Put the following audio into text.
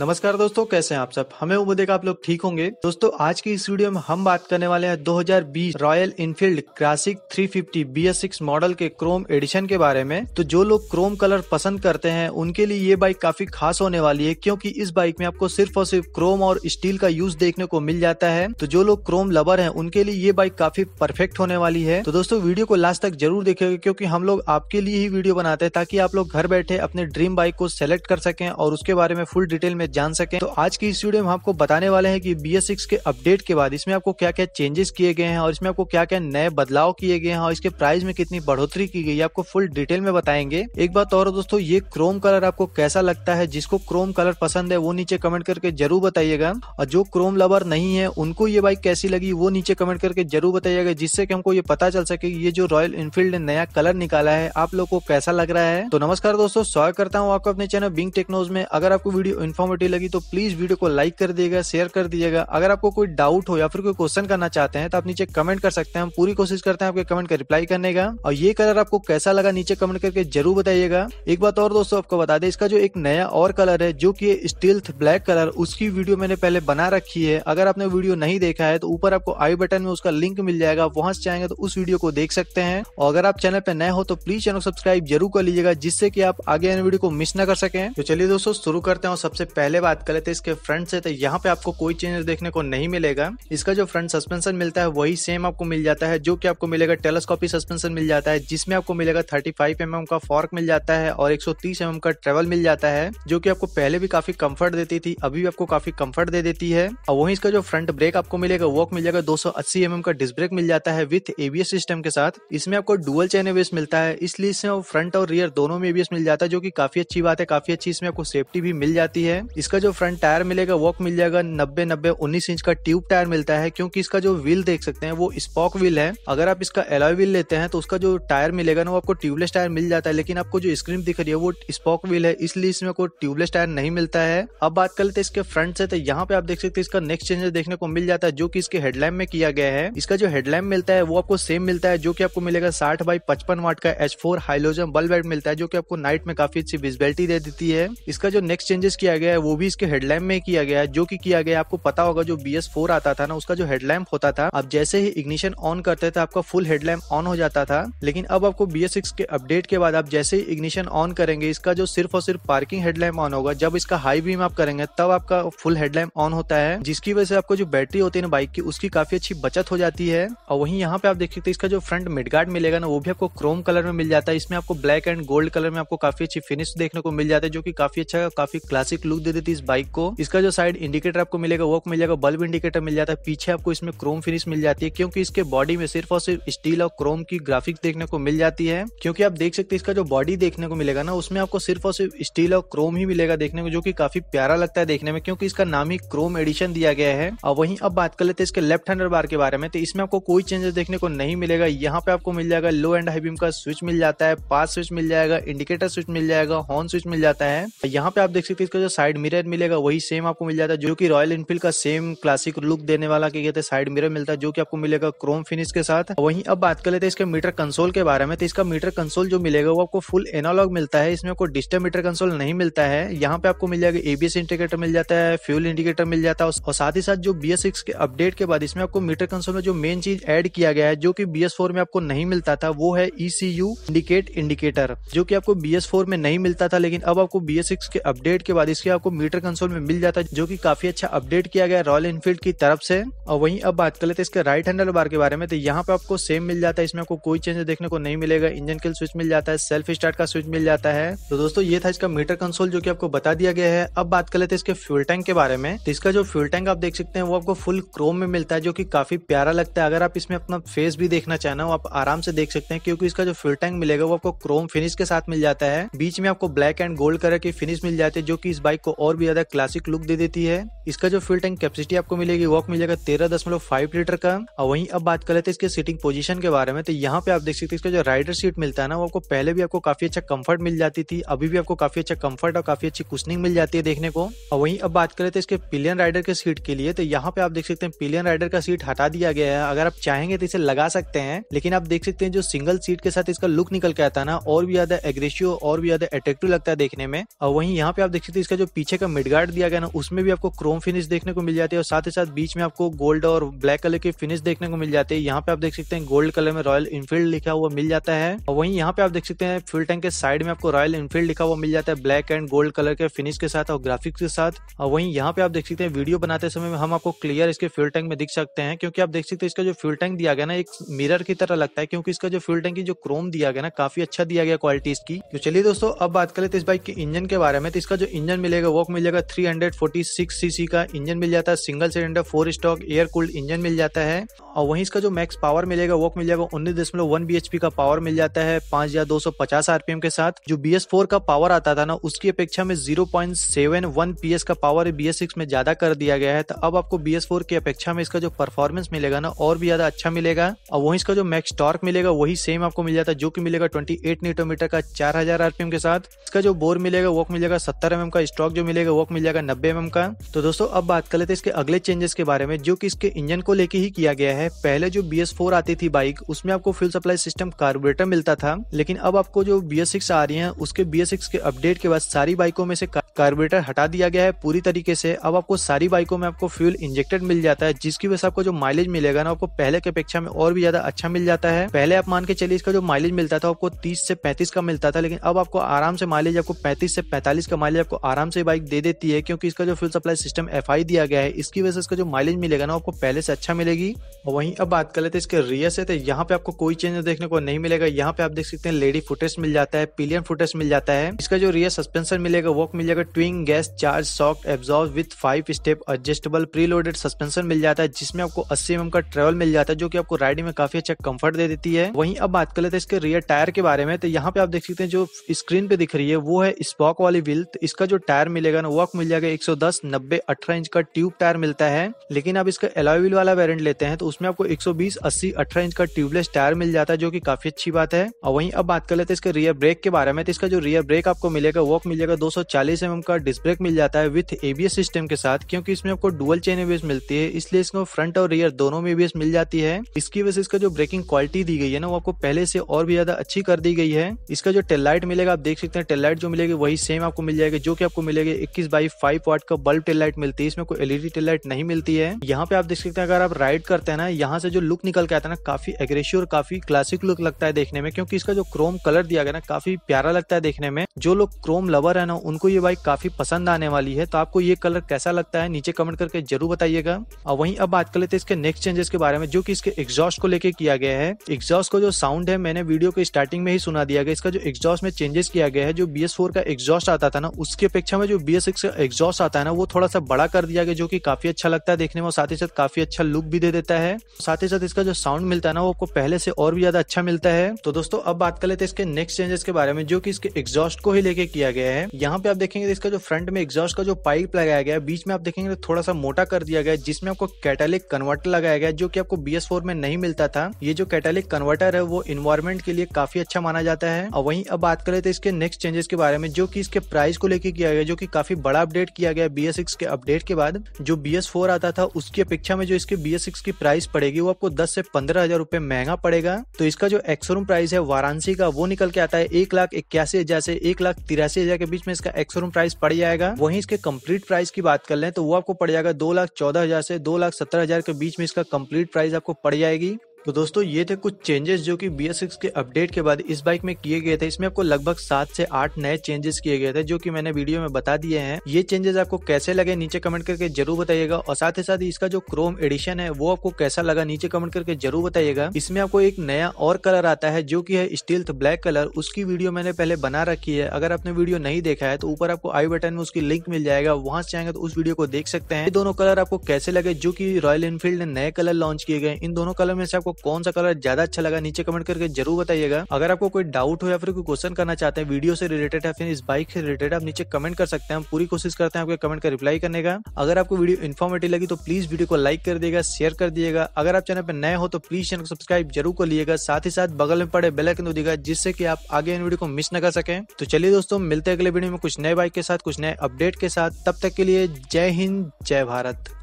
नमस्कार दोस्तों कैसे हैं आप सब हमें उम्मीद है आप लोग ठीक होंगे दोस्तों आज की इस वीडियो में हम बात करने वाले हैं 2020 Royal Enfield Classic 350 six model के क्रोम एडिशन के बारे में तो जो लोग क्रोम कलर पसंद करते हैं उनके लिए ये बाइक काफी खास होने वाली है क्योंकि इस बाइक में आपको सिर्फ और सिर्फ क्रोम और स्टील का यूज देखने को मिल जाता है तो जो लोग क्रोम लवर है उनके लिए ये बाइक काफी परफेक्ट होने वाली है तो दोस्तों वीडियो को लास्ट तक जरूर देखेगा क्योंकि हम लोग आपके लिए ही वीडियो बनाते हैं ताकि आप लोग घर बैठे अपने ड्रीम बाइक को सेलेक्ट कर सके और उसके बारे में फुल डिटेल में जान सकें तो आज की इस वीडियो में आपको बताने वाले हैं कि बी एस सिक्स के अपडेट के बाद इसमें आपको क्या क्या चेंजेस किए गए हैं और इसमें आपको क्या क्या नए बदलाव किए गए हैं और इसके प्राइस में कितनी बढ़ोतरी की गई आपको फुल डिटेल में बताएंगे एक बात और दोस्तों ये क्रोम कलर आपको कैसा लगता है जिसको क्रोम कलर पसंद है वो नीचे कमेंट करके जरूर बताइएगा और जो क्रोम लवर नहीं है उनको ये बाइक कैसी लगी वो नीचे कमेंट करके जरूर बताइएगा जिससे कि हमको ये पता चल सके ये जो रॉयल इनफील्ड ने नया कलर निकाला है आप लोग को कैसा लग रहा है तो नमस्कार दोस्तों स्वागत करता हूँ आपको अपने चैनल बिंग टेक्नोज में अगर आपको वीडियो इन्फॉर्मेटिव इन्फॉर्मेटिव लगी तो प्लीज वीडियो को लाइक कर दिएगा शेयर कर दीजिएगा अगर आपको कोई डाउट हो या फिर कोई क्वेश्चन करना चाहते हैं तो आप नीचे कमेंट कर सकते हैं हम पूरी कोशिश करते हैं आपके कमेंट का रिप्लाई करने का और ये कलर आपको कैसा लगा नीचे कमेंट करके जरूर बताइएगा एक बात और दोस्तों आपको बता दें इसका जो एक नया और कलर है जो की स्टिल्थ ब्लैक कलर उसकी वीडियो मैंने पहले बना रखी है अगर आपने वीडियो नहीं देखा है तो ऊपर आपको आई बटन में उसका लिंक मिल जाएगा वहां से चाहेंगे तो उस वीडियो को देख सकते हैं और अगर आप चैनल पर नए हो तो प्लीज चैनल सब्सक्राइब जरूर कर लीजिएगा जिससे की आप आगे वीडियो को मिस ना कर सकें तो चलिए दोस्तों शुरू करते हैं और सबसे पहले पहले बात कर लेते इसके फ्रंट से तो यहाँ पे आपको कोई चेंज देखने को नहीं मिलेगा इसका जो फ्रंट सस्पेंशन मिलता है वही सेम आपको मिल जाता है जो की आपको मिलेगा टेलीस्कोपी सस्पेंशन मिल जाता है जिसमें आपको मिलेगा थर्टी फाइव एम का फॉर्क मिल जाता है और एक सौ तीस mm का ट्रेवल मिल जाता है जो की आपको पहले भी काफी कंफर्ट देती थी अभी भी आपको काफी कम्फर्ट दे देती है और वहीं इसका जो फ्रंट ब्रेक आपको मिलेगा वो जाएगा दो सौ अस्सी mm का डिस्क ब्रेक मिल जाता है विथ एबीएस सिस्टम के साथ इसमें आपको डुअल चैन एबीएस मिलता है इसलिए इसमें फ्रंट और रियर दोनों में एबीएस मिल जाता है जो की काफी अच्छी बात है काफी अच्छी इसमें आपको सेफ्टी भी मिल जाती है इसका जो फ्रंट टायर मिलेगा वॉक मिल जाएगा नब्बे नब्बे उन्नीस इंच का ट्यूब टायर मिलता है क्योंकि इसका जो व्हील देख सकते हैं वो स्पॉक व्हील है अगर आप इसका एलॉय व्हील लेते हैं तो उसका जो टायर मिलेगा ना वो आपको ट्यूबलेस टायर मिल जाता है लेकिन आपको जो स्क्रीन दिख रही है वो स्पॉक व्हील है इसलिए इसमें कोई ट्यूबलेस टायर नहीं मिलता है अब बात कर लेते हैं इसके फ्रंट से तो यहाँ पे आप देख सकते हैं इसका नेक्स्ट चेंजेस देखने को मिल जाता है जो की इसके हेडलैम्प में किया गया है इसका जो हेडलैम्प मिलता है वो आपको सेम मिलता है जो की आपको मिलेगा साठ बाई पचपन वाट का एच फोर हाइलोजन बल्ब मिलता है जो की आपको नाइट में काफी अच्छी विजिबिलिटी दे देती है इसका जो नेक्स्ट चेंजेस किया गया है वो भी इसके हेडलैम्प में किया गया है जो कि किया गया आपको पता होगा जो बी आता था ना उसका जो हेडलैम्प होता था आप जैसे ही इग्निशन ऑन करते थे आपका फुल हेडलैम्प ऑन हो जाता था लेकिन अब आपको बी के अपडेट के बाद आप जैसे ही इग्निशन ऑन करेंगे इसका जो सिर्फ और सिर्फ पार्किंग हेडलैम्प ऑन होगा जब इसका हाई बीम आप करेंगे तब आपका फुल हेडलैम्प ऑन होता है जिसकी वजह से आपको जो बैटरी होती है ना बाइक की उसकी काफी अच्छी बचत हो जाती है और वहीं यहाँ पे आप देख सकते इसका जो फ्रंट मिडगार्ड मिलेगा ना वो भी आपको क्रोम कलर में मिल जाता है इसमें आपको ब्लैक एंड गोल्ड कलर में आपको काफी अच्छी फिनिश देखने को मिल जाती है जो की काफी अच्छा काफी क्लासिक लुक दे देती इस बाइक को इसका जो साइड इंडिकेटर आपको मिलेगा वो मिल जाएगा बल्ब इंडिकेटर मिल जाता है पीछे आपको इसमें क्रोम फिनिश मिल जाती है क्योंकि इसके बॉडी में सिर्फ और सिर्फ स्टील और क्रोम की ग्राफिक्स देखने को मिल जाती है क्योंकि आप देख सकते हैं इसका जो बॉडी देखने को मिलेगा ना उसमें आपको सिर्फ और सिर्फ स्टील और क्रोम ही मिलेगा देखने को जो की काफी प्यारा लगता है देखने में क्योंकि इसका नाम ही क्रोम एडिशन दिया गया है और वही अब बात कर लेते हैं इसके लेफ्ट हैंडर बार के बारे में तो इसमें आपको कोई चेंजेस देखने को नहीं मिलेगा यहाँ पे आपको मिल जाएगा लो एंड हाई बीम का स्विच मिल जाता है पास स्विच मिल जाएगा इंडिकेटर स्विच मिल जाएगा हॉर्न स्विच मिल जाता है यहाँ पे आप देख सकते हैं इसका जो साइड साइड मिरर मिलेगा वही सेम आपको मिल जाता है जो कि रॉयल इनफील्ड का सेम क्लासिक लुक देने वाला क्या कहते हैं साइड मिरर मिलता है जो कि आपको मिलेगा क्रोम फिनिश के साथ वहीं अब बात कर लेते हैं इसके मीटर कंसोल के बारे में तो इसका मीटर कंसोल जो मिलेगा वो आपको फुल एनालॉग मिलता है इसमें आपको डिस्टर्ब मीटर कंसोल नहीं मिलता है यहाँ पे आपको मिल जाएगा एबीएस इंडिकेटर मिल जाता है फ्यूल इंडिकेटर मिल जाता है और साथ ही साथ जो बी के अपडेट के बाद इसमें आपको मीटर कंसोल में जो मेन चीज एड किया गया है जो की बी में आपको नहीं मिलता था वो है ईसीयू इंडिकेट इंडिकेटर जो की आपको बी में नहीं मिलता था लेकिन अब आपको बी के अपडेट के बाद इसके आपको आपको मीटर कंसोल में मिल जाता है जो की काफी अच्छा अपडेट किया गया रॉयल इनफील्ड की तरफ से और वहीं अब बात कर लेते इसके राइट हैंडल बार के बारे में तो यहाँ पे आपको सेम मिल जाता है इसमें आपको कोई चेंज देखने को नहीं मिलेगा इंजन किल स्विच मिल जाता है सेल्फ स्टार्ट का स्विच मिल जाता है तो दोस्तों ये था इसका मीटर कंसोल जो की आपको बता दिया गया है अब बात कर लेते इसके फ्यूल टैंक के बारे में तो इसका जो फ्यूल टैंक आप देख सकते हैं वो आपको फुल क्रोम में मिलता है जो की काफी प्यारा लगता है अगर आप इसमें अपना फेस भी देखना चाहना हो आप आराम से देख सकते हैं क्योंकि इसका जो फ्यूल टैंक मिलेगा वो आपको क्रोम फिनिश के साथ मिल जाता है बीच में आपको ब्लैक एंड गोल्ड कलर की फिनिश मिल जाती है जो की इस बाइक को और भी ज्यादा क्लासिक लुक दे देती है इसका जो फिल टैंक कैपेसिटी आपको मिलेगी वॉक आपको मिलेगा तेरह दशमलव फाइव लीटर का और वहीं अब बात कर लेते हैं इसके सीटिंग पोजीशन के बारे में तो यहाँ पे आप देख सकते हैं इसका जो राइडर सीट मिलता है ना वो आपको पहले भी आपको काफी अच्छा कंफर्ट मिल जाती थी अभी भी आपको काफी अच्छा कंफर्ट और काफी अच्छी कुशनिंग मिल जाती है देखने को और वहीं अब बात करें तो इसके पिलियन राइडर के सीट के लिए तो यहाँ पे आप देख सकते हैं पिलियन राइडर का सीट हटा दिया गया है अगर आप चाहेंगे तो इसे लगा सकते हैं लेकिन आप देख सकते हैं जो सिंगल सीट के साथ इसका लुक निकल के आता ना और भी ज्यादा एग्रेसिव और भी ज्यादा अट्रेक्टिव लगता है देखने में और वहीं यहाँ पे आप देख सकते हैं इसका जो पीछे पीछे का मिडगार्ड दिया गया ना उसमें भी आपको क्रोम फिनिश देखने को मिल जाती है और साथ ही साथ बीच में आपको गोल्ड और ब्लैक कलर की फिनिश देखने को मिल जाती है यहाँ पे आप देख सकते हैं गोल्ड कलर में रॉयल इनफील्ड लिखा हुआ मिल जाता है और वहीं यहाँ पे आप देख सकते हैं फ्यूल टैंक के साइड में आपको रॉयल इनफील्ड लिखा हुआ मिल जाता है ब्लैक एंड गोल्ड कलर के फिनिश के साथ और ग्राफिक्स के साथ और वहीं यहाँ पे आप देख सकते हैं वीडियो बनाते समय हम आपको क्लियर इसके फ्यूल टैंक में दिख सकते हैं क्योंकि आप देख सकते हैं इसका जो फ्यूल टैंक दिया गया ना एक मिरर की तरह लगता है क्योंकि इसका जो फ्यूल टैंक की जो क्रोम दिया गया ना काफी अच्छा दिया गया क्वालिटी इसकी तो चलिए दोस्तों अब बात करें तो इस बाइक के इंजन के बारे में तो इसका जो इंजन मिलेगा आवॉक मिल जाएगा 346 सीसी का इंजन मिल जाता है single cylinder four stroke air cooled engine मिल जाता है और वहीं इसका जो मैक्स पावर मिलेगा वो मिल जाएगा उन्नीस दशमलव वन बी एच पी का पावर मिल जाता है पांच हजार दो सौ पचास आरपीएम के साथ जो बी एस फोर का पावर आता था ना उसकी अपेक्षा में zero point seven one P S का पावर बी एस सिक्स में ज्यादा कर दिया गया है तो अब आपको बी एस फोर की अपेक्षा में इसका जो परफॉर्मेंस मिलेगा ना और भी ज्यादा अच्छा मिलेगा और वहीं इसका जो मैक्स टॉर्क मिलेगा वही सेम आपको मिल जाता है जो की मिलेगा ट्वेंटी एट न्यूटोमीटर का चार हजार आरपीएम के साथ इसका जो बोर मिलेगा वो मिलेगा सत्तर एम का स्टॉक जो मिलेगा वॉक मिल जाएगा नब्बे एम का तो दोस्तों अब बात कर लेते हैं इसके अगले चेंजेस के बारे में जो कि इसके इंजन को लेके ही किया गया है पहले जो बी आती थी बाइक उसमें आपको फ्यूल सप्लाई सिस्टम कार्बोरेटर मिलता था लेकिन अब आपको जो बी आ रही है उसके बी के अपडेट के बाद सारी बाइकों में से कार्बोरेटर हटा दिया गया है पूरी तरीके से अब आपको सारी बाइकों में आपको फ्यूल इंजेक्टेड मिल जाता है जिसकी वजह से आपको जो माइलेज मिलेगा ना आपको पहले की अपेक्षा में और भी ज्यादा अच्छा मिल जाता है पहले आप मान के चलिए इसका जो माइलेज मिलता था आपको तीस से पैंतीस का मिलता था लेकिन अब आपको आराम से माइलेज आपको पैंतीस से पैंतालीस का माइलेज आपको आराम से बाइक बाइक दे देती है क्योंकि इसका जो फ्यूल सप्लाई सिस्टम एफ दिया गया है इसकी वजह से इसका जो माइलेज मिलेगा ना आपको पहले से अच्छा मिलेगी और वहीं अब बात कर लेते हैं इसके रियर से तो यहाँ पे आपको कोई चेंज देखने को नहीं मिलेगा यहाँ पे आप देख सकते हैं लेडी फुटेज मिल जाता है पिलियन फुटेज मिल जाता है इसका जो रियर सस्पेंशन मिलेगा वो मिल जाएगा ट्विंग गैस चार्ज सॉफ्ट absorber with five step adjustable preloaded suspension मिल जाता है जिसमें आपको अस्सी एम mm का ट्रेवल मिल जाता है जो की आपको राइडिंग में काफी अच्छा कंफर्ट दे देती है वही अब बात कर लेते हैं इसके रियर टायर के बारे में तो यहाँ पे आप देख सकते हैं जो स्क्रीन पे दिख रही है वो है स्पॉक वाली व्हील तो इसका जो टायर मिलेगा ना वॉक मिल जाएगा 110 नब्बे अठारह इंच का ट्यूब टायर मिलता है लेकिन आप इसका एलोवील वाला वेरियंट लेते हैं तो उसमें आपको 120 अस्सी अठारह इंच का ट्यूबलेस टायर मिल जाता है जो की काफी अच्छी बात है और वहीं अब बात कर लेते हैं इसके रियर ब्रेक के बारे में तो इसका जो रियर ब्रेक आपको मिलेगा वॉक मिलेगा दो सौ चालीस एम mm एम का डिस्क ब्रेक मिल जाता है विथ एबीएस सिस्टम के साथ क्योंकि इसमें आपको डुअल चेन एबीएस मिलती है इसलिए इसको फ्रंट और रियर दोनों में एबीएस मिल जाती है इसकी वजह से इसका जो ब्रेकिंग क्वालिटी दी गई है ना वो आपको पहले से और भी ज्यादा अच्छी कर दी गई है इसका जो टेल लाइट मिलेगा आप देख सकते हैं टेल लाइट जो मिलेगी वही सेम आपको मिल जाएगी जो कि आपको मिलेगी लगे इक्कीस बाई फाइव वाट का बल्ब टेल लाइट मिलती है इसमें कोई एलईडी टेल लाइट नहीं मिलती है यहाँ पे आप देख सकते हैं अगर आप राइड करते हैं ना यहाँ से जो लुक निकल के आता है ना काफी एग्रेसिव और काफी क्लासिक लुक लगता है देखने में क्योंकि इसका जो क्रोम कलर दिया गया ना काफी प्यारा लगता है देखने में जो लोग क्रोम लवर है ना उनको ये बाइक काफी पसंद आने वाली है तो आपको ये कलर कैसा लगता है नीचे कमेंट करके जरूर बताइएगा और वहीं अब बात कर लेते हैं इसके नेक्स्ट चेंजेस के बारे में जो कि इसके एग्जॉस्ट को लेके किया गया है एग्जॉस्ट का जो साउंड है मैंने वीडियो के स्टार्टिंग में ही सुना दिया गया इसका जो एग्जॉस्ट में चेंजेस किया गया है जो बी का एग्जॉस्ट आता था ना उसकी अपेक्षा में जो बी एस सिक्स एग्जॉस्ट आता है ना वो थोड़ा सा बड़ा कर दिया गया जो कि काफी अच्छा लगता है देखने में साथ ही साथ काफी अच्छा लुक भी दे देता है साथ ही साथ इसका जो साउंड मिलता है ना वो आपको पहले से और भी ज्यादा अच्छा मिलता है तो दोस्तों अब बात कर लेते हैं इसके नेक्स्ट चेंजेस के बारे में जो कि इसके एग्जॉस्ट को ही लेके किया गया है यहाँ पे आप देखेंगे इसका जो फ्रंट में एग्जॉस्ट का जो पाइप लगाया गया है बीच में आप देखेंगे तो थोड़ा सा मोटा कर दिया गया जिसमें आपको कैटेलिक कन्वर्टर लगाया गया जो की आपको बी में नहीं मिलता था ये जो कैटेलिक कन्वर्टर है वो इन्वायरमेंट के लिए काफी अच्छा माना जाता है और वहीं अब बात करें तो इसके नेक्स्ट चेंजेस के बारे में जो की इसके प्राइस को लेकर किया गया जो कि काफी बड़ा अपडेट किया गया बी एस के अपडेट के बाद जो बी एस फोर आता था उसकी अपेक्षा में जो इसके बी एस सिक्स की प्राइस पड़ेगी वो आपको दस से पंद्रह हजार रूपए महंगा पड़ेगा तो इसका जो एक्सोरूम प्राइस है वाराणसी का वो निकल के आता है एक लाख इक्यासी हजार से एक लाख तिरासी हजार के बीच में इसका एक्सोरूम प्राइस पड़ जाएगा वहीं इसके कंप्लीट प्राइस की बात कर लें तो वो आपको पड़ जाएगा दो लाख चौदह हजार से दो लाख सत्तर हजार के बीच में इसका कंप्लीट प्राइस आपको पड़ जाएगी तो दोस्तों ये थे कुछ चेंजेस जो कि बी के अपडेट के बाद इस बाइक में किए गए थे इसमें आपको लगभग सात से आठ नए चेंजेस किए गए थे जो कि मैंने वीडियो में बता दिए हैं ये चेंजेस आपको कैसे लगे नीचे कमेंट करके जरूर बताइएगा और साथ ही साथ इसका जो क्रोम एडिशन है वो आपको कैसा लगा नीचे कमेंट करके जरूर बताइएगा इसमें आपको एक नया और कलर आता है जो की है स्टील्थ ब्लैक कलर उसकी वीडियो मैंने पहले बना रखी है अगर आपने वीडियो नहीं देखा है तो ऊपर आपको आई बटन में उसकी लिंक मिल जाएगा वहां से आएंगे तो उस वीडियो को देख सकते हैं दोनों कलर आपको कैसे लगे जो की रॉयल एनफील्ड ने नए कलर लॉन्च किए गए इन दोनों कलर में से आपको आपको कौन सा कलर ज्यादा अच्छा लगा नीचे कमेंट करके जरूर बताइएगा अगर आपको कोई डाउट हो या फिर कोई क्वेश्चन करना चाहते हैं वीडियो से रिलेटेड या फिर इस बाइक से रिलेटेड आप नीचे कमेंट कर सकते हैं हम पूरी कोशिश करते हैं आपके कमेंट का रिप्लाई करने का अगर आपको वीडियो इन्फॉर्मेटिव लगी तो प्लीज वीडियो को लाइक कर दिएगा शेयर कर दिएगा अगर आप चैनल पर नए हो तो प्लीज चैनल को सब्सक्राइब जरूर कर लिएगा साथ ही साथ बगल में पड़े बेलाइकन दो दिएगा जिससे कि आप आगे इन वीडियो को मिस न कर सके तो चलिए दोस्तों मिलते हैं अगले वीडियो में कुछ नए बाइक के साथ कुछ नए अपडेट के साथ तब तक के लिए जय हिंद जय भारत